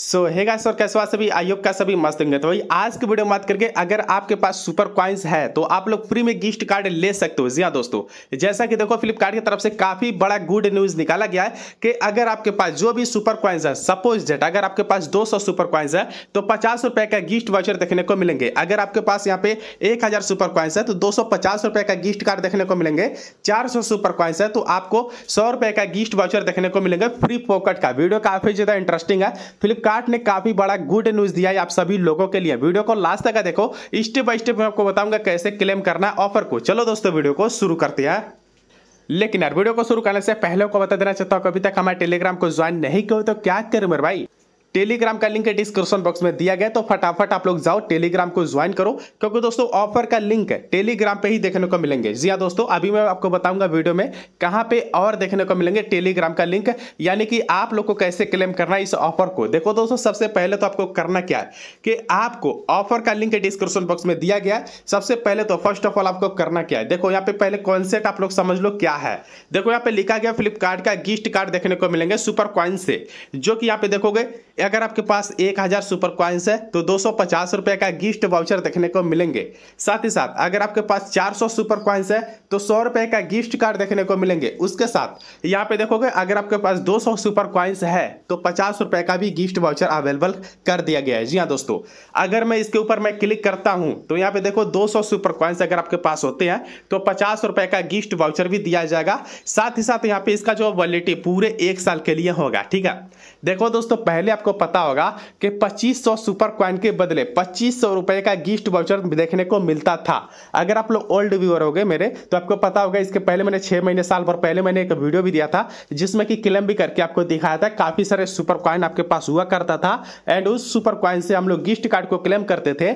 सो है गाइस और कैसे सभी आयोग का सभी मस्त होंगे तो भाई आज की वीडियो में बात करके अगर आपके पास सुपर कॉइन्स है तो आप लोग फ्री में गिफ्ट कार्ड ले सकते हो जी हाँ दोस्तों जैसा कि देखो फ्लिपकार्ट की तरफ से काफी बड़ा गुड न्यूज निकाला गया है कि अगर आपके पास जो भी सुपर कॉइन्स है सपोज डेट अगर आपके पास दो सुपर कॉइन्स है तो पचास का गिफ्ट वाचर देखने को मिलेंगे अगर आपके पास यहाँ पे एक सुपर कॉइन्स है तो दो का गिफ्ट कार्ड देखने को मिलेंगे चार सुपर कॉइन्स है तो आपको सौ का गिफ्ट वाचर देखने को मिलेंगे फ्री पॉकेट का वीडियो काफी ज्यादा इंटरेस्टिंग है फ्लिपकार्ट फ्लिपकार्ट ने काफी बड़ा गुड न्यूज दिया है आप सभी लोगों के लिए वीडियो को लास्ट तक देखो स्टेप बाय स्टेप मैं आपको बताऊंगा कैसे क्लेम करना ऑफर को चलो दोस्तों वीडियो को शुरू करते हैं लेकिन यार वीडियो को शुरू करने से पहले को बता देना चाहता हूँ अभी तक हमारे टेलीग्राम को ज्वाइन नहीं करो तो क्या करूँ मेरे भाई टेलीग्राम का लिंक डिस्क्रिप्शन बॉक्स में दिया गया तो फटाफट आप लोग जाओ टेलीग्राम को ज्वाइन करो क्योंकि दोस्तों ऑफर का लिंक है टेलीग्राम पे ही देखने को मिलेंगे जी हाँ दोस्तों अभी मैं आपको बताऊंगा वीडियो में कहां पे और देखने को मिलेंगे टेलीग्राम का लिंक यानी कि आप लोग को कैसे क्लेम करना है इस ऑफर को देखो दोस्तों सबसे पहले तो आपको करना क्या है कि आपको ऑफर का लिंक डिस्क्रिप्शन बॉक्स में दिया गया सबसे पहले तो फर्स्ट ऑफ ऑल आपको करना क्या है देखो यहाँ पे पहले कॉन्सेप्ट आप लोग समझ लो क्या है देखो यहाँ पे लिखा गया फ्लिपकार्ट का गिफ्ट कार्ड देखने को मिलेंगे सुपर क्वाइन से जो कि यहाँ पे देखोगे अगर आपके पास एक हजार सुपर क्वाइंस है तो दो सौ का गिफ्ट वाउचर देखने को मिलेंगे साथ ही साथ अगर आपके पास चार सौ सुपर क्वाइंस है तो सौ रुपए का गिफ्ट कार्ड देखने को मिलेंगे उसके साथ यहाँ पे देखोगे अगर आपके पास दो सौ सुपर क्वाइंस है तो पचास रुपए का भी गिफ्ट वाउचर अवेलेबल कर दिया गया है जी हाँ दोस्तों अगर मैं इसके ऊपर मैं क्लिक करता हूँ तो यहाँ पे देखो 200 सुपर क्वाइंस अगर आपके पास होते हैं तो पचास रुपए का गिफ्ट वाउचर भी दिया जाएगा साथ ही साथ यहाँ पे इसका जो वैलिडिटी पूरे एक साल के लिए होगा ठीक है देखो दोस्तों पहले आपको आपको पता होगा कि 2500 सौ सुपर क्वाइन के बदले पच्चीस सौ रुपए का गिफ्ट वाउचर देखने को मिलता था अगर आप लोग ओल्ड व्यूअर हो गए मेरे तो आपको पता होगा इसके पहले मैंने छह महीने साल भर पहले मैंने एक वीडियो भी दिया था जिसमें कि क्लम भी करके आपको दिखाया था काफी सारे सुपर क्वाइन आपके पास हुआ करता था एंड उस सुपर क्वाइन से हम लोग गिफ्ट कार्ड को क्लेम करते थे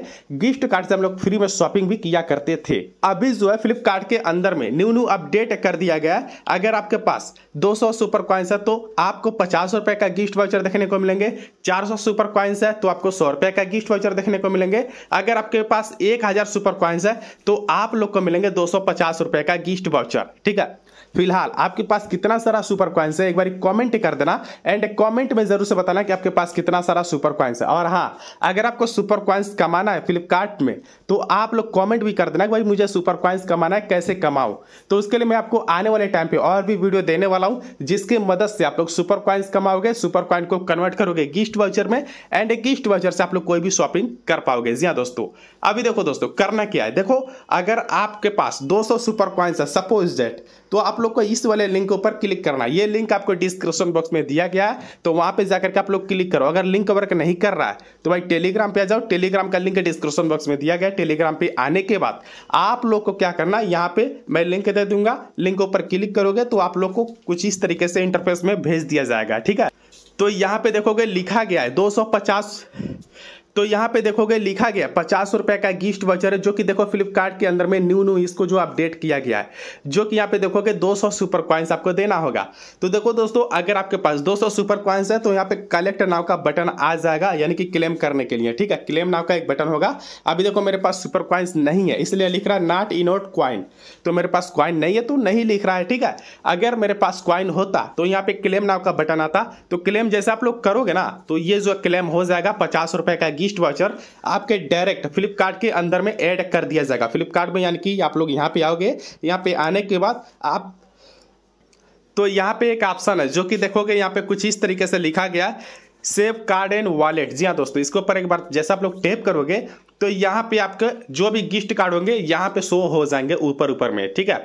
गिफ्ट कार्ड से हम लोग फ्री में शॉपिंग भी किया करते थे अभी जो है फ्लिपकार्ट के अंदर में न्यू न्यू अपडेट कर दिया गया अगर आपके पास 200 सुपर क्वाइंस है तो आपको पचास रुपए का गिफ्ट वाउचर देखने को मिलेंगे चार सौ सुपर क्वाइंस है तो आपको सौ रुपए का गिफ्ट वाउचर देखने को मिलेंगे अगर आपके पास एक हजार सुपर क्वाइंस है तो आप लोग को मिलेंगे दो सौ पचास रुपए का गिफ्ट वाउचर ठीक है फिलहाल आपके पास कितना सारा सुपर क्वाइंस है एक बार कॉमेंट कर देना एंड कॉमेंट में जरूर से बताना कि आपके पास कितना सारा सुपर क्वाइंस है और हाँ अगर आपको सुपर क्वाइंस कमाना है फ्लिपकार्ट में तो आप लोग कॉमेंट भी कर देना कि भाई मुझे सुपर क्वाइंस कमाना है कैसे कमाऊँ तो उसके लिए मैं आपको आने वाले टाइम पर और भी वीडियो देने वाला हूँ जिसकी मदद से आप लोग सुपर क्वाइंस कमाओगे सुपर कॉइन को कन्वर्ट करोगे गिफ्ट वाउचर में एंड गिफ्ट वाउचर से आप लोग कोई भी शॉपिंग कर पाओगे जी हाँ दोस्तों अभी देखो दोस्तों करना क्या है देखो अगर आपके पास दो सुपर क्वाइंस है सपोज डेट तो आप लोग को इस वाले लिंक के ऊपर क्लिक करना ये लिंक आपको डिस्क्रिप्शन बॉक्स में दिया गया है तो वहाँ पे जाकर के आप लोग क्लिक करो अगर लिंक वर्क नहीं कर रहा है तो भाई टेलीग्राम पे आ जाओ टेलीग्राम का लिंक डिस्क्रिप्शन बॉक्स में दिया गया टेलीग्राम पे आने के बाद आप लोग को क्या करना है यहाँ पे मैं लिंक दे दूंगा लिंक ऊपर क्लिक करोगे तो आप लोग को कुछ इस तरीके से इंटरफेस में भेज दिया जाएगा ठीक है तो यहाँ पे देखोगे लिखा गया है 250 तो यहाँ पे देखोगे लिखा गया पचास रुपए का गिफ्ट वचर है जो कि देखो फ्लिपकार्ट के अंदर में न्यू न्यू इसको जो अपडेट किया गया है जो कि यहाँ पे देखोगे 200 सुपर क्वाइंस आपको देना होगा तो देखो दोस्तों अगर आपके पास 200 सुपर क्वाइंस है तो यहाँ पे कलेक्ट नाव का बटन आ जाएगा यानी कि क्लेम करने के लिए ठीक है क्लेम नाव का एक बटन होगा अभी देखो मेरे पास सुपर क्वाइंस नहीं है इसलिए लिख रहा है नॉट इनोट क्वाइन तो मेरे पास क्वाइन नहीं है तो नहीं लिख रहा है ठीक है अगर मेरे पास क्वाइन होता तो यहाँ पे क्लेम नाव का बटन आता तो क्लेम जैसे आप लोग करोगे ना तो ये जो क्लेम हो जाएगा पचास रुपए का गिफ्ट ईस्ट वाचर आपके डायरेक्ट फ्लिपकार्ट के अंदर में ऐड कर दिया जाएगा फ्लिपकार्ट में यानी कि आप लोग यहाँ पे आओगे यहाँ पे आने के बाद आप तो यहाँ पे एक ऑप्शन है जो कि देखोगे यहाँ पे कुछ इस तरीके से लिखा गया सेव कार्ड एंड वॉलेट जी हाँ दोस्तों इसके ऊपर एक बार जैसा आप लोग टेप करोगे तो यहाँ पे आपके जो भी गिफ्ट कार्ड होंगे यहाँ पे शो हो जाएंगे ऊपर ऊपर में ठीक है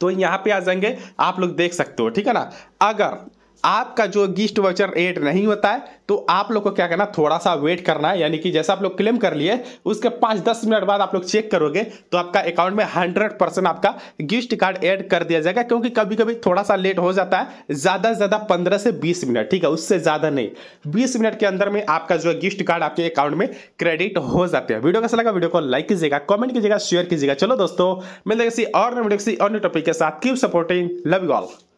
तो यहाँ पे आ जाएंगे आप लोग देख सकते हो ठीक है ना अगर आपका जो गिस्ट वाउचर एड नहीं होता है तो आप लोग को क्या करना थोड़ा सा वेट करना है यानी कि जैसा आप लोग क्लेम कर लिए उसके पाँच दस मिनट बाद आप लोग चेक करोगे तो आपका अकाउंट में हंड्रेड परसेंट आपका गिफ्ट कार्ड ऐड कर दिया जाएगा क्योंकि कभी कभी थोड़ा सा लेट हो जाता है ज़्यादा से ज़्यादा पंद्रह से बीस मिनट ठीक है उससे ज़्यादा नहीं बीस मिनट के अंदर में आपका जो गिफ्ट कार्ड आपके अकाउंट में क्रेडिट हो जाते हैं वीडियो कैसा लगा वीडियो को लाइक कीजिएगा कॉमेंट कीजिएगा शेयर कीजिएगा चलो दोस्तों मिलते किसी और वीडियो किसी और टॉपिक के साथ keep supporting love you all